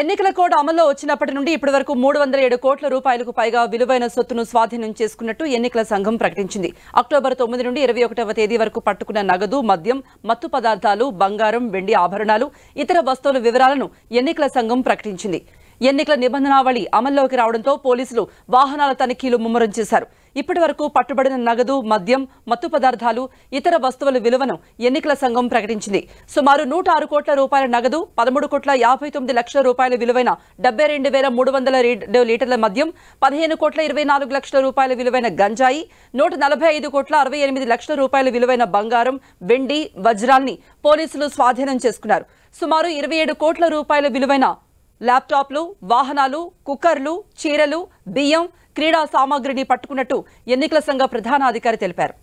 ఎన్నికల కోడ్ అమల్లో వచ్చినప్పటి నుండి ఇప్పటి వరకు మూడు వందల ఏడు కోట్ల రూపాయలకు పైగా విలువైన సొత్తును స్వాధీనం చేసుకున్నట్టు ఎన్నికల సంఘం ప్రకటించింది అక్టోబర్ తొమ్మిది నుండి ఇరవై ఒకటవ తేదీ వరకు పట్టుకున్న నగదు మద్యం మత్తు పదార్థాలు బంగారం వెండి ఆభరణాలు ఇతర వస్తువుల వివరాలను ఎన్నికల సంఘం ప్రకటించింది ఎన్నికల నిబంధనావళి అమల్లోకి రావడంతో పోలీసులు వాహనాల తనిఖీలు ముమ్మరం చేశారు ఇప్పటి వరకు పట్టుబడిన నగదు మద్యం మత్తు పదార్థాలు ఇతర వస్తువుల విలువను ఎన్నికల సంఘం ప్రకటించింది సుమారు నూట ఆరు కోట్ల రూపాయల నగదు పదమూడు కోట్ల యాభై తొమ్మిది లక్షల రూపాయల విలువైన డెబ్బై రెండు వేల మూడు వందల లీటర్ల మద్యం పదిహేను కోట్ల ఇరవై నాలుగు లక్షల రూపాయల విలువైన గంజాయి నూట నలభై ఐదు కోట్ల అరవై ఎనిమిది లక్షల రూపాయల విలువైన బంగారం వెండి వజ్రాల్ని పోలీసులు స్వాధీనం చేసుకున్నారు సుమారు ఇరవై ఏడు కోట్ల రూపాయల విలువైన ల్యాప్టాప్లు వాహనాలు కుక్కర్లు చీరలు బియ్యం క్రీడా సామాగ్రిని పట్టుకున్నట్టు ఎన్నికల సంఘ ప్రధానాధికారి తెలిపారు